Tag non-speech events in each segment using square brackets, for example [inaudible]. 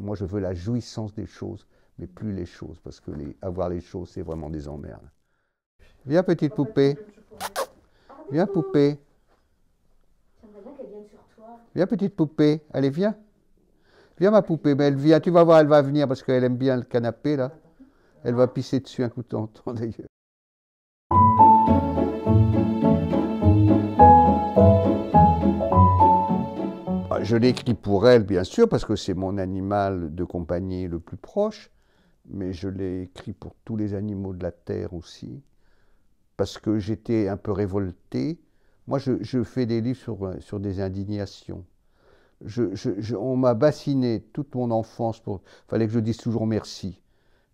moi, je veux la jouissance des choses, mais plus les choses, parce que les, avoir les choses, c'est vraiment des emmerdes. Viens, petite poupée. Viens, poupée. Viens, petite poupée. Allez, viens. Viens, ma poupée. Mais elle vient. Tu vas voir, elle va venir parce qu'elle aime bien le canapé, là. Ah, elle va pisser dessus un coup de temps, [laughs] d'ailleurs. je l'écris pour elle, bien sûr, parce que c'est mon animal de compagnie le plus proche, mais je l'ai écrit pour tous les animaux de la Terre aussi, parce que j'étais un peu révolté. Moi, je, fais des livres sur, euh, des indignations. on m'a bassiné toute mon enfance pour. Fallait que je dise toujours merci.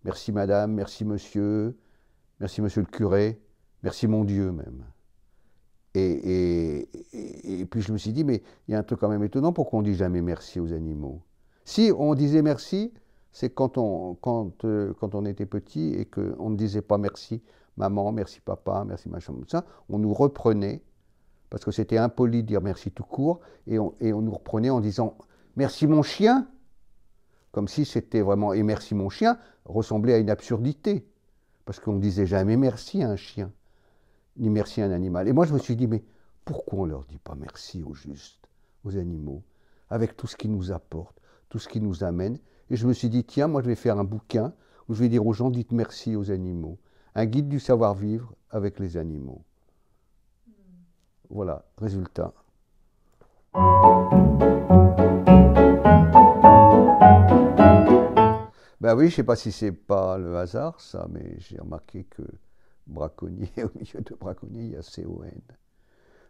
Merci madame, merci monsieur, merci monsieur le curé, merci mon Dieu même. Et, puis je me suis dit, mais il y a un truc quand même étonnant, pourquoi on dit jamais merci aux animaux Si on disait merci, c'est quand on, quand euh, on était petit et qu'on ne disait pas merci maman, merci papa, merci machin, ça, on nous reprenait, parce que c'était impoli de dire merci tout court, et et on nous reprenait en disant merci mon chien, comme si c'était vraiment, et merci mon chien ressemblait à une absurdité, parce qu'on ne disait jamais merci à un chien ni merci à un animal. Et moi, je me suis dit, mais pourquoi on ne leur dit pas merci aux justes, aux animaux, avec tout ce qu'ils nous apportent, tout ce qu'ils nous amènent Et je me suis dit, tiens, moi, je vais faire un bouquin où je vais dire aux gens, dites merci aux animaux. Un guide du savoir-vivre avec les animaux. Voilà, résultat. Ben oui, je ne sais pas si c'est pas le hasard, ça, mais j'ai remarqué que braconnier, [laughs] au milieu de braconnier, il y a CON.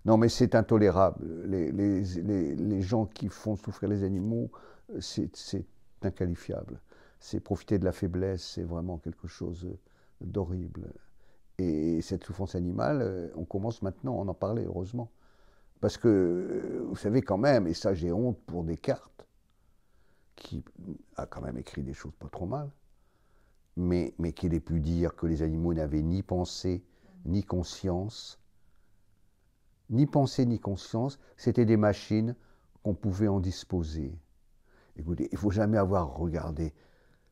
Non, mais c'est intolérable. Les, les, gens qui font souffrir les animaux, c'est inqualifiable. C'est profiter de la faiblesse, c'est vraiment quelque chose d'horrible. Et cette souffrance animale, euh, on commence maintenant à en parler, heureusement. Parce que, euh, vous savez quand même, et ça j'ai honte pour Descartes, qui a quand même écrit des choses pas trop mal, mais, qu'il ait pu dire que les animaux n'avaient ni pensée, ni conscience, ni pensée, ni conscience, c'était des machines qu'on pouvait en disposer. Écoutez, il faut jamais avoir regardé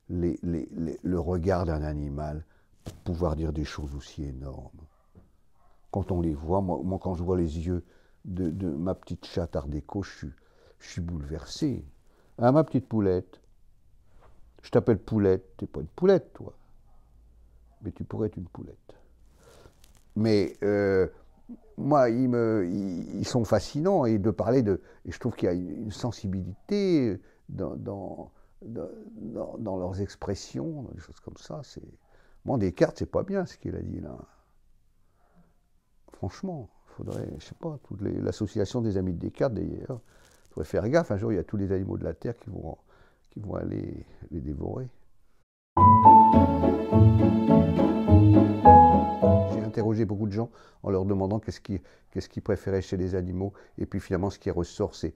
le regard d'un animal pour pouvoir dire des choses aussi énormes. Quand on les voit, moi, quand je vois les yeux de, ma petite chatte art je, suis bouleversé. Hein, ma petite poulette je t'appelle poulette, t'es pas une poulette, toi. Mais tu pourrais être une poulette. Mais euh, moi, ils, sont fascinants et de parler de. Et je trouve qu'il y a une, sensibilité dans, dans, leurs expressions, des choses comme ça. C'est moi, Descartes, c'est pas bien ce qu'il a dit là. Franchement, faudrait, je sais pas, l'association des amis de Descartes d'ailleurs, faudrait faire gaffe. Un jour, il y a tous les animaux de la terre qui vont qui vont aller les dévorer. J'ai interrogé beaucoup de gens en leur demandant qu'est-ce qu'ils préféraient chez les animaux. Et puis finalement, ce qui ressort, c'est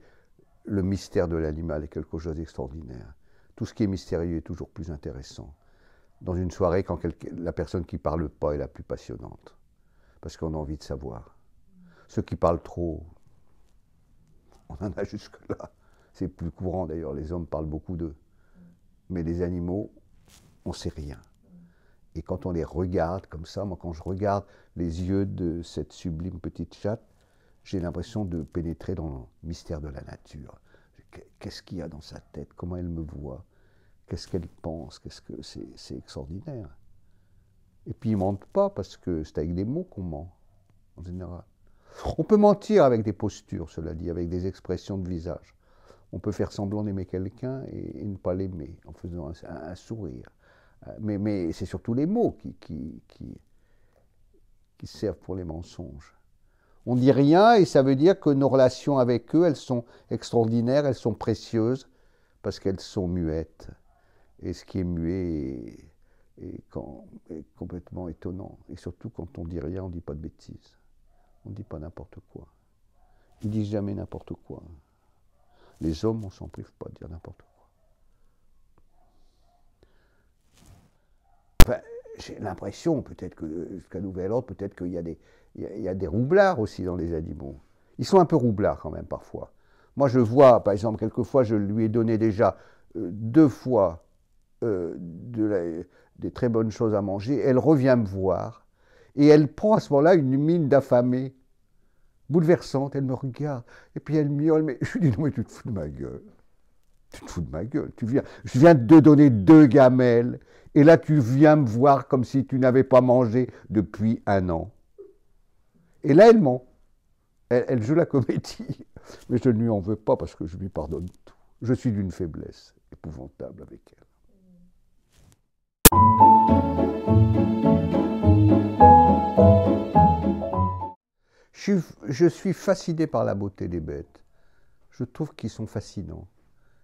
le mystère de l'animal est quelque chose d'extraordinaire. Tout ce qui est mystérieux est toujours plus intéressant. Dans une soirée, quand la personne qui parle pas est la plus passionnante, parce qu'on a envie de savoir. Ceux qui parlent trop, on en a [laughs] jusque-là. C'est plus courant d'ailleurs, les hommes parlent beaucoup d'eux. Mais les animaux, on ne sait rien. Et quand on les regarde comme ça, moi quand je regarde les yeux de cette sublime petite chatte, j'ai l'impression de pénétrer dans le mystère de la nature. Qu'est-ce qu'il y a dans sa tête Comment elle me voit Qu'est-ce qu'elle pense Qu'est-ce que c'est extraordinaire. Et puis ils ne mentent pas parce que c'est avec des mots qu'on ment en général. On peut mentir avec des postures, cela dit, avec des expressions de visage. On peut faire semblant d'aimer quelqu'un et, ne pas l'aimer en faisant un, sourire. Euh, mais, mais c'est surtout les mots qui, servent pour les mensonges. On dit rien et ça veut dire que nos relations avec eux, elles sont extraordinaires, elles sont précieuses parce qu'elles sont muettes. Et ce qui est muet est, quand, complètement étonnant. Et surtout quand on dit rien, on ne dit pas de bêtises. On ne dit pas n'importe quoi. Ils disent jamais n'importe quoi. Les hommes, on s'en prive pas de dire n'importe quoi. j'ai l'impression, peut-être que jusqu'à nouvel ordre, peut-être qu'il y, a des, des roublards aussi dans les animaux. Ils sont un peu roublards quand même parfois. Moi, je vois, par exemple, quelquefois, je lui ai donné déjà euh, deux fois euh, de des très bonnes choses à manger. Elle revient me voir et elle prend à ce moment-là une mine d'affamée bouleversante. Elle me regarde, et puis elle miaule. Mais je lui dis, non, mais tu te fous de ma gueule. Tu te fous de ma gueule. Tu viens, je viens de te donner deux gamelles, et là, tu viens me voir comme si tu n'avais pas mangé depuis un an. Et là, elle ment. Elle, elle joue la comédie. [laughs] Mais je ne lui en veux pas parce que je lui pardonne tout. Je suis d'une faiblesse épouvantable avec elle. Je, suis fasciné par la beauté des bêtes. Je trouve qu'ils sont fascinants.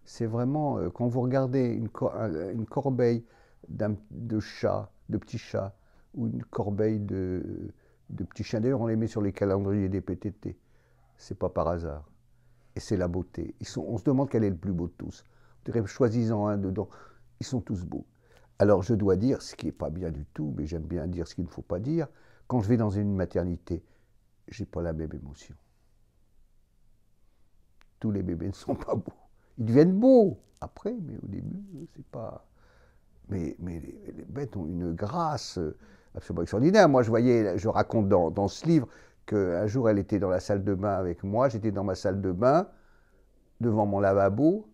C'est vraiment, euh, quand vous regardez une, corbeille de chats, de petits chats, ou une corbeille de, de petits chiens, d'ailleurs on les met sur les calendriers des PTT, c'est pas par hasard. Et c'est la beauté. on se demande quel est le plus beau de tous. On dirait, choisissant un dedans. Ils sont tous beaux. Alors je dois dire, ce qui n'est pas bien du tout, mais j'aime bien dire ce qu'il ne faut pas dire, quand je vais dans une maternité, j'ai pas la même émotion. Tous les bébés ne sont pas beaux. Ils deviennent beaux après, mais au début, c'est pas. Mais, les, bêtes ont une grâce absolument extraordinaire. Moi, je voyais, je raconte dans, ce livre qu'un jour, elle était dans la salle de bain avec moi. J'étais dans ma salle de bain, devant mon lavabo,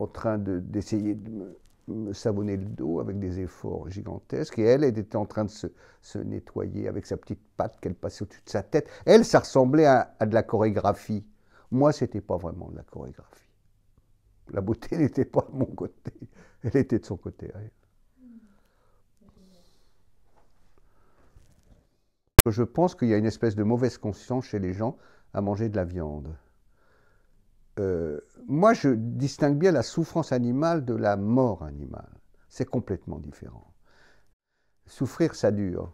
en train d'essayer de, de me me savonner le dos avec des efforts gigantesques. Et elle, était en train de se, nettoyer avec sa petite patte qu'elle passait au-dessus de sa tête. Elle, ça ressemblait à, de la chorégraphie. Moi, c'était pas vraiment de la chorégraphie. La beauté [laughs] n'était pas de mon côté, elle était de son côté. Je pense qu'il y a une espèce de mauvaise conscience chez les gens à manger de la viande. Euh, moi, je distingue bien la souffrance animale de la mort animale. C'est complètement différent. Souffrir, ça dure.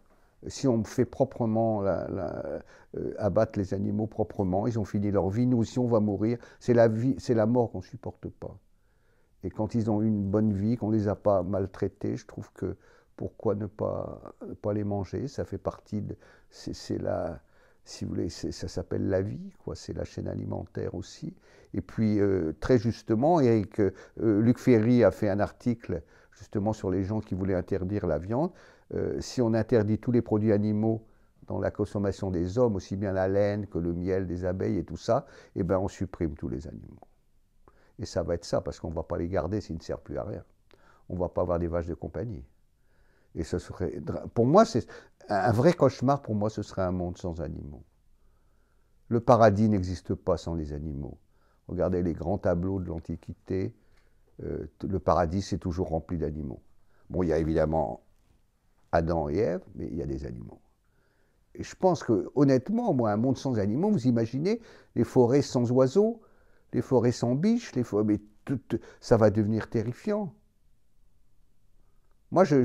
Si on fait proprement euh, abattre les animaux proprement, ils ont fini leur vie. Nous aussi, on va mourir. C'est la vie, c'est la mort qu'on supporte pas. Et quand ils ont eu une bonne vie, qu'on les a pas maltraités, je trouve que pourquoi ne pas, pas les manger Ça fait partie de. C'est la si vous voulez, ça s'appelle la vie, quoi. C'est la chaîne alimentaire aussi. Et puis, euh, très justement, Eric, euh, Luc Ferry a fait un article justement sur les gens qui voulaient interdire la viande. Euh, si on interdit tous les produits animaux dans la consommation des hommes, aussi bien la laine que le miel des abeilles et tout ça, eh ben on supprime tous les animaux. Et ça va être ça, parce qu'on ne va pas les garder s'ils ne servent plus à rien. On ne va pas avoir des vaches de compagnie. Et ça serait, pour moi, c'est un vrai cauchemar. Pour moi, ce serait un monde sans animaux. Le paradis n'existe pas sans les animaux. Regardez les grands tableaux de l'Antiquité. Euh, le paradis, c'est toujours rempli d'animaux. Bon, il y a évidemment Adam et Ève, mais il y a des animaux. Et je pense que, honnêtement, moi, un monde sans animaux, vous imaginez les forêts sans oiseaux, les forêts sans biches, les forêts, mais ça va devenir terrifiant. Moi, je,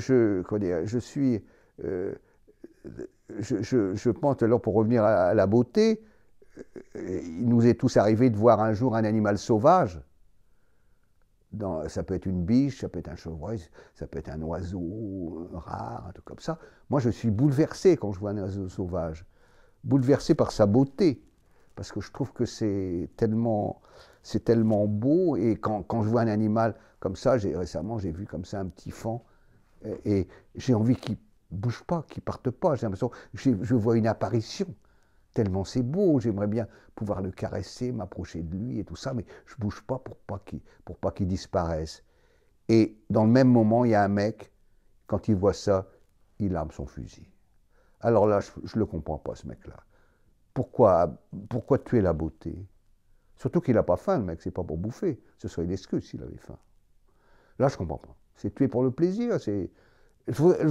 suis. Euh, je, pense, alors pour revenir à, la beauté, euh, il nous est tous arrivé de voir un jour un animal sauvage. ça peut être une biche, ça peut être un chevreuil, ça peut être un oiseau rare, un truc comme ça. Moi, je suis bouleversé quand je vois un oiseau sauvage, bouleversé par sa beauté, parce que je trouve que c'est tellement, c'est tellement beau. Et quand, quand, je vois un animal comme ça, j'ai, récemment, j'ai vu comme ça un petit fan et j'ai envie qu'ils bouge pas, ne parte pas. J'ai l'impression, je vois une apparition. Tellement c'est beau, j'aimerais bien pouvoir le caresser, m'approcher de lui et tout ça, mais je ne bouge pas pour pas qu'il pour disparaisse. Et dans le même moment, il y a un mec, quand il voit ça, il arme son fusil. Alors là, je ne le comprends pas, ce mec-là. Pourquoi, pourquoi tuer la beauté Surtout qu'il n'a pas faim, le mec, c'est pas pour bouffer. Ce serait une excuse s'il avait faim. Là, je comprends pas. C'est tuer pour le plaisir. C'est, je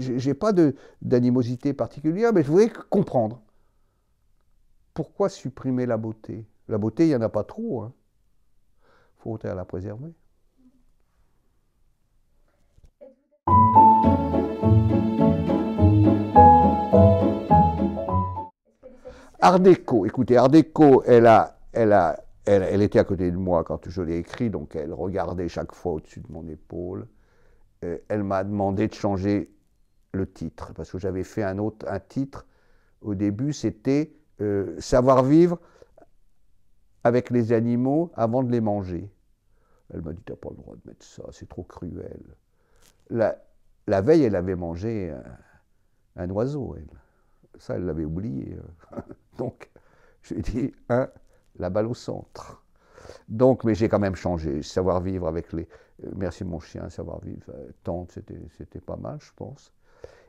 n'ai j'ai pas d'animosité particulière, mais je voudrais comprendre. Pourquoi supprimer la beauté La beauté, il n'y en a pas trop. Il hein. faut à la préserver. Ardeco, écoutez, Ardeco, elle a, elle a elle, était à côté de moi quand je l'ai écrit, donc elle regardait chaque fois au-dessus de mon épaule. Euh, elle m'a demandé de changer le titre, parce que j'avais fait un autre un titre au début, c'était euh, Savoir vivre avec les animaux avant de les manger. Elle m'a dit, t'as pas le droit de mettre ça, c'est trop cruel. La, veille, elle avait mangé un, oiseau, Ça, elle l'avait oublié. [laughs] donc, j'ai dit, hein, la balle au centre. Donc, mais j'ai quand même changé. Savoir vivre avec les. Euh, merci mon chien, savoir vivre. Euh, tante, c'était pas mal, je pense.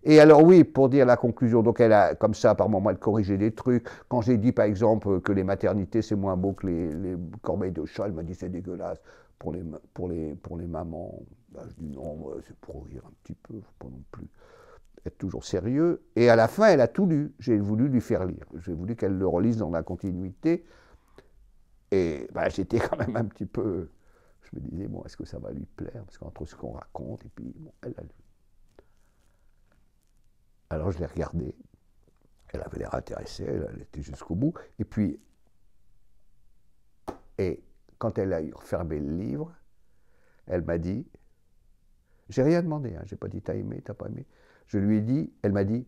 Et alors oui, pour dire la conclusion, donc elle a comme ça par moments, elle corrigeait des trucs. Quand j'ai dit par exemple que les maternités c'est moins beau que les, corbeilles de chat, elle m'a dit c'est dégueulasse pour les, pour les, pour les mamans. Ben, je dis non, bah, c'est pour rire un petit peu, faut pas non plus être toujours sérieux. Et à la fin, elle a tout lu. J'ai voulu lui faire lire. J'ai voulu qu'elle le relise dans la continuité. Et bah, j'étais quand même un petit peu. Je me disais, bon, est-ce que ça va lui plaire Parce qu'entre ce qu'on raconte et puis, bon, elle a lu. Alors je l'ai regardée. Elle avait l'air intéressée, elle, était jusqu'au bout. Et puis, et quand elle a refermé le livre, elle m'a dit, j'ai rien demandé, hein, j'ai pas dit t'as aimé, t'as pas aimé. Je lui ai dit, elle m'a dit,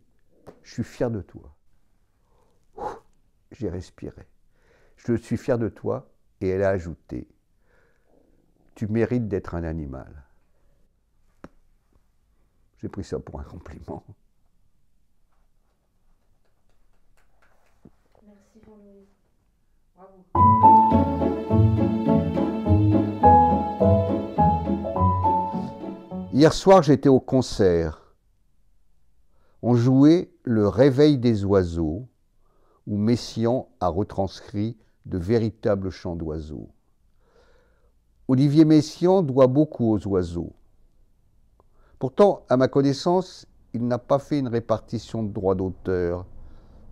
je suis fier de toi. J'ai respiré. Je suis fier de toi. Et elle a ajouté Tu mérites d'être un animal. J'ai pris ça pour un compliment. Merci Hier soir, j'étais au concert. On jouait Le Réveil des oiseaux, où messian a retranscrit de véritables chants d'oiseaux. Olivier Messian doit beaucoup aux oiseaux. Pourtant, à ma connaissance, il n'a pas fait une répartition de droits d'auteur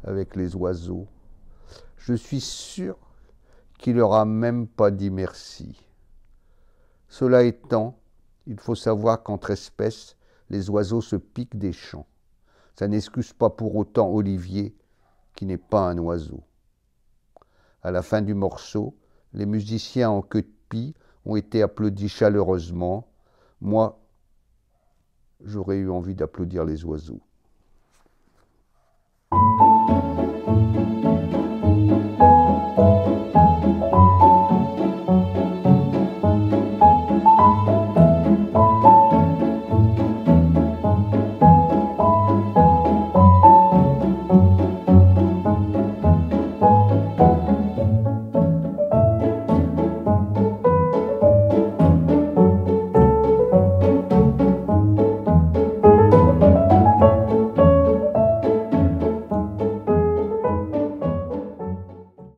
avec les oiseaux. Je suis sûr qu'il leur a même pas dit merci. Cela étant, il faut savoir qu'entre espèces, les oiseaux se piquent des champs. Ça n'excuse pas pour autant Olivier, qui n'est pas un oiseau. À la fin du morceau, les musiciens en queue de pie ont été applaudis chaleureusement. Moi, j'aurais eu envie d'applaudir les oiseaux.